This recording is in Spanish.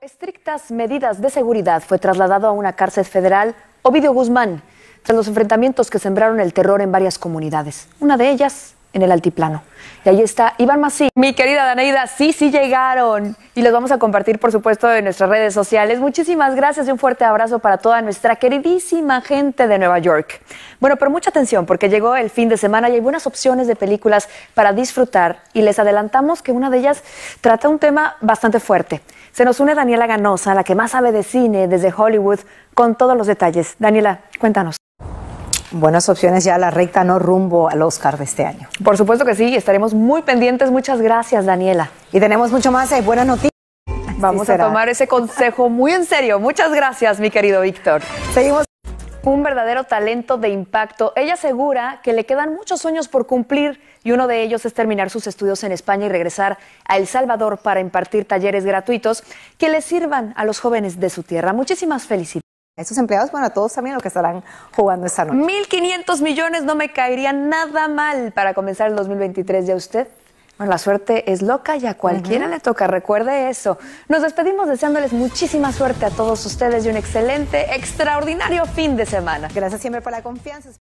Estrictas medidas de seguridad fue trasladado a una cárcel federal Ovidio Guzmán tras los enfrentamientos que sembraron el terror en varias comunidades, una de ellas en el altiplano. Y ahí está Iván Masí. Mi querida Danaida, sí, sí llegaron. Y los vamos a compartir, por supuesto, en nuestras redes sociales. Muchísimas gracias y un fuerte abrazo para toda nuestra queridísima gente de Nueva York. Bueno, pero mucha atención porque llegó el fin de semana y hay buenas opciones de películas para disfrutar. Y les adelantamos que una de ellas trata un tema bastante fuerte. Se nos une Daniela Ganosa, la que más sabe de cine desde Hollywood, con todos los detalles. Daniela, cuéntanos. Buenas opciones ya la recta, no rumbo al Oscar de este año. Por supuesto que sí, estaremos muy pendientes. Muchas gracias, Daniela. Y tenemos mucho más, hay ¿eh? Buena Noticia. Vamos a tomar ese consejo muy en serio. Muchas gracias, mi querido Víctor. Seguimos un verdadero talento de impacto. Ella asegura que le quedan muchos sueños por cumplir y uno de ellos es terminar sus estudios en España y regresar a El Salvador para impartir talleres gratuitos que le sirvan a los jóvenes de su tierra. Muchísimas felicidades. Esos empleados, bueno, a todos también los que estarán jugando esta noche. 1.500 millones no me caería nada mal para comenzar el 2023 ya usted. Bueno, la suerte es loca y a cualquiera le toca, recuerde eso. Nos despedimos deseándoles muchísima suerte a todos ustedes y un excelente, extraordinario fin de semana. Gracias siempre por la confianza.